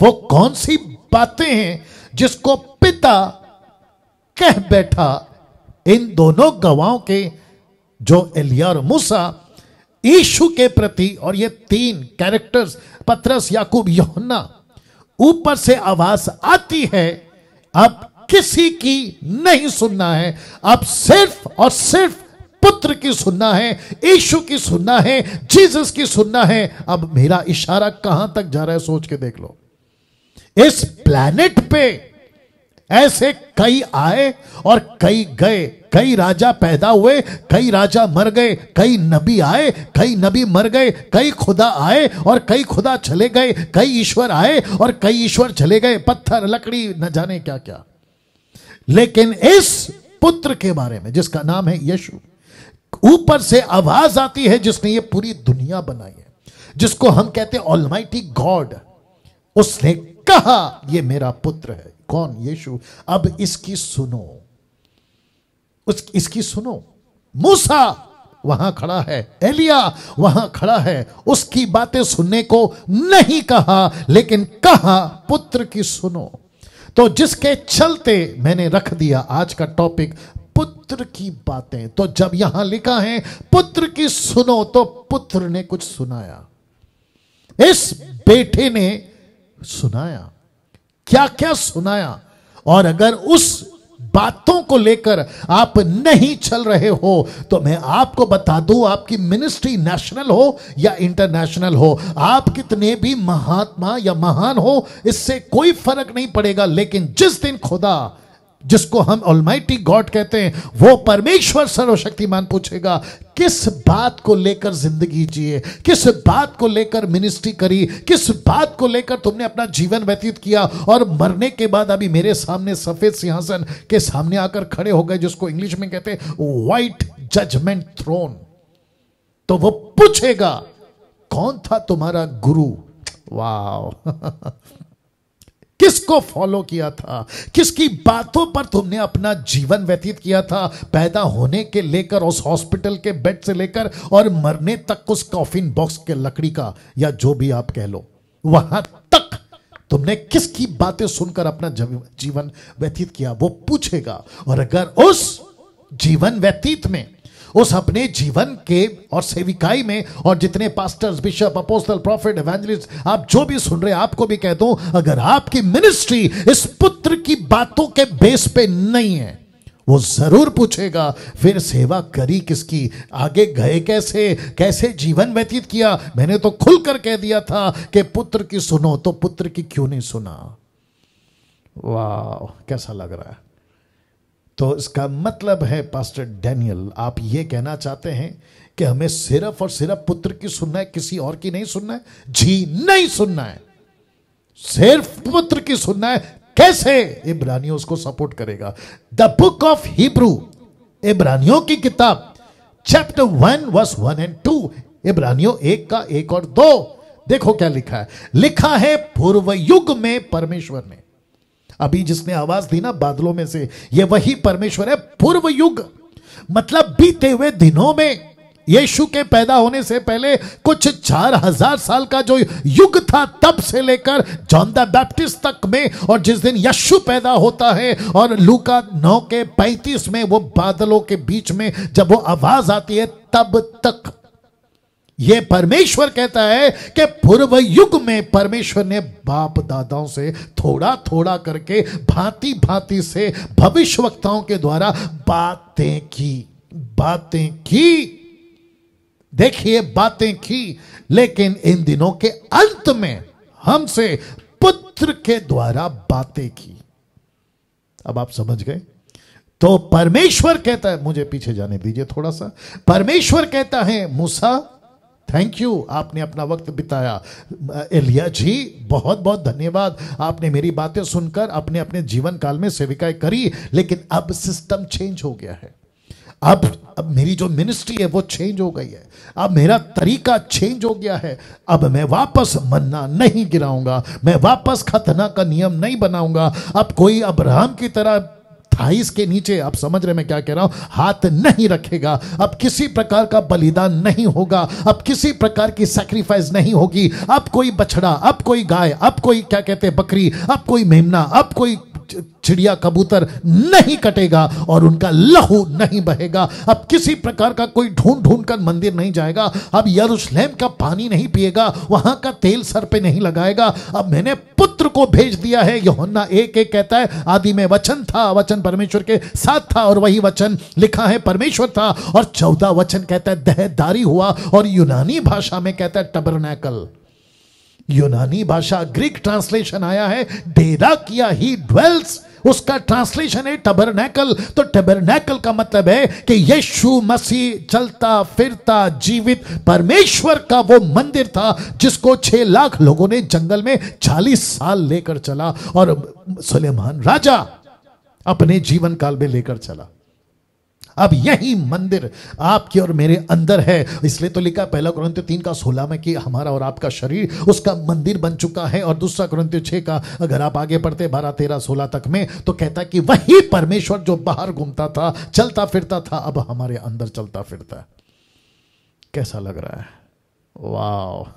वो कौन सी बातें हैं जिसको पिता कह बैठा इन दोनों गवाहों के जो एलिया और मूसा ईशु के प्रति और ये तीन कैरेक्टर्स पत्रस याकूब योहन्ना ऊपर से आवाज आती है अब किसी की नहीं सुनना है अब सिर्फ और सिर्फ पुत्र की सुनना है यीशु की सुनना है जीसस की सुनना है अब मेरा इशारा कहां तक जा रहा है सोच के देख लो इस प्लैनेट पे ऐसे कई आए और कई गए कई राजा पैदा हुए कई राजा मर गए कई नबी आए कई नबी मर गए कई खुदा आए और कई खुदा चले गए कई ईश्वर आए और कई ईश्वर चले गए पत्थर लकड़ी न जाने क्या क्या लेकिन इस पुत्र के बारे में जिसका नाम है यशु ऊपर से आवाज आती है जिसने ये पूरी दुनिया बनाई है जिसको हम कहते हैं ऑलमाइटी गॉड उसने कहा यह मेरा पुत्र है कौन यीशु अब इसकी सुनो उस इसकी सुनो मूसा वहां खड़ा है एलिया वहां खड़ा है उसकी बातें सुनने को नहीं कहा लेकिन कहा पुत्र की सुनो तो जिसके चलते मैंने रख दिया आज का टॉपिक पुत्र की बातें तो जब यहां लिखा है पुत्र की सुनो तो पुत्र ने कुछ सुनाया इस बेटे ने सुनाया क्या क्या सुनाया और अगर उस बातों को लेकर आप नहीं चल रहे हो तो मैं आपको बता दूं आपकी मिनिस्ट्री नेशनल हो या इंटरनेशनल हो आप कितने भी महात्मा या महान हो इससे कोई फर्क नहीं पड़ेगा लेकिन जिस दिन खुदा जिसको हम ऑलमाइटी गॉड कहते हैं वो परमेश्वर सर्वशक्तिमान पूछेगा किस बात को लेकर जिंदगी जिए किस बात को लेकर मिनिस्ट्री करी किस बात को लेकर तुमने अपना जीवन व्यतीत किया और मरने के बाद अभी मेरे सामने सफेद सिंहासन के सामने आकर खड़े हो गए जिसको इंग्लिश में कहते व्हाइट जजमेंट थ्रोन तो वो पूछेगा कौन था तुम्हारा गुरु वाह किसको फॉलो किया था किसकी बातों पर तुमने अपना जीवन व्यतीत किया था पैदा होने के लेकर उस हॉस्पिटल के बेड से लेकर और मरने तक उस कॉफिन बॉक्स के लकड़ी का या जो भी आप कह लो वहां तक तुमने किसकी बातें सुनकर अपना जीवन व्यतीत किया वो पूछेगा और अगर उस जीवन व्यतीत में उस अपने जीवन के और सेविकाई में और जितने pastors bishop apostle prophet evangelist आप जो भी सुन रहे आपको भी कहता हूं अगर आपकी मिनिस्ट्री इस पुत्र की बातों के बेस पे नहीं है वो जरूर पूछेगा फिर सेवा करी किसकी आगे गए कैसे कैसे जीवन व्यतीत किया मैंने तो खुलकर कह दिया था कि पुत्र की सुनो तो पुत्र की क्यों नहीं सुना वाह कैसा लग रहा है तो इसका मतलब है पास्टर डैनियल आप ये कहना चाहते हैं कि हमें सिर्फ और सिर्फ पुत्र की सुनना है किसी और की नहीं सुनना है जी नहीं सुनना है सिर्फ पुत्र की सुनना है कैसे इब्रानियों उसको सपोर्ट करेगा द बुक ऑफ हिब्रू इब्रानियों की किताब chapter one verse one and two इब्रानियों एक का एक और दो देखो क्या लिखा है लिखा है पूर्व युग में परमेश्वर ने अभी जिसने आवाज दी ना बादलों में से ये वही परमेश्वर है पूर्व युग मतलब बीते हुए दिनों में यीशु के पैदा होने से पहले कुछ चार हजार साल का जो युग था तब से लेकर जॉन द बैप्टिस्ट तक में और जिस दिन यशु पैदा होता है और लूका नौ के पैंतीस में वो बादलों के बीच में जब वो आवाज आती है तब तक यह परमेश्वर कहता है कि पूर्व युग में परमेश्वर ने बाप दादाओं से थोड़ा थोड़ा करके भांति भांति से भविष्यवक्ताओं के द्वारा बातें की बातें की देखिए बातें की लेकिन इन दिनों के अंत में हमसे पुत्र के द्वारा बातें की अब आप समझ गए तो परमेश्वर कहता है मुझे पीछे जाने दीजिए थोड़ा सा परमेश्वर कहता है मूसा थैंक यू आपने अपना वक्त बिताया एलिया जी बहुत बहुत धन्यवाद आपने मेरी बातें सुनकर अपने अपने जीवन काल में सेविकाएं करी लेकिन अब सिस्टम चेंज हो गया है अब अब मेरी जो मिनिस्ट्री है वो चेंज हो गई है अब मेरा तरीका चेंज हो गया है अब मैं वापस मन्ना नहीं गिराऊंगा मैं वापस खतना का नियम नहीं बनाऊंगा अब कोई अब्राहम की तरह अट्ठाईस के नीचे आप समझ रहे मैं क्या कह रहा हूं हाथ नहीं रखेगा अब किसी प्रकार का बलिदान नहीं होगा अब किसी प्रकार की सेक्रीफाइस नहीं होगी अब कोई बछड़ा अब कोई गाय अब कोई क्या कहते बकरी अब कोई मेमना अब कोई चिड़िया कबूतर नहीं कटेगा और उनका लहू नहीं बहेगा अब किसी प्रकार का कोई ढूंढ ढूंढ कर मंदिर नहीं जाएगा अब यरूशलेम का पानी नहीं पिएगा वहां का तेल सर पे नहीं लगाएगा अब मैंने पुत्र को भेज दिया है योहन्ना एक एक कहता है आदि में वचन था वचन परमेश्वर के साथ था और वही वचन लिखा है परमेश्वर था और चौदह वचन कहता है दहदारी हुआ और यूनानी भाषा में कहता है टबरनेकल यूनानी भाषा ग्रीक ट्रांसलेशन आया है डेरा किया ही ड्वेल्स उसका ट्रांसलेशन है टबरनेकल तो टबरनेकल का मतलब है कि यीशु मसीह चलता फिरता जीवित परमेश्वर का वो मंदिर था जिसको छह लाख लोगों ने जंगल में चालीस साल लेकर चला और सुलेमान राजा अपने जीवन काल में लेकर चला अब यही मंदिर आपके और मेरे अंदर है इसलिए तो लिखा पहला क्रंथ तीन का सोलह में कि हमारा और आपका शरीर उसका मंदिर बन चुका है और दूसरा क्रंथ छः का अगर आप आगे पढ़ते बारह तेरह सोलह तक में तो कहता कि वही परमेश्वर जो बाहर घूमता था चलता फिरता था अब हमारे अंदर चलता फिरता है कैसा लग रहा है वाह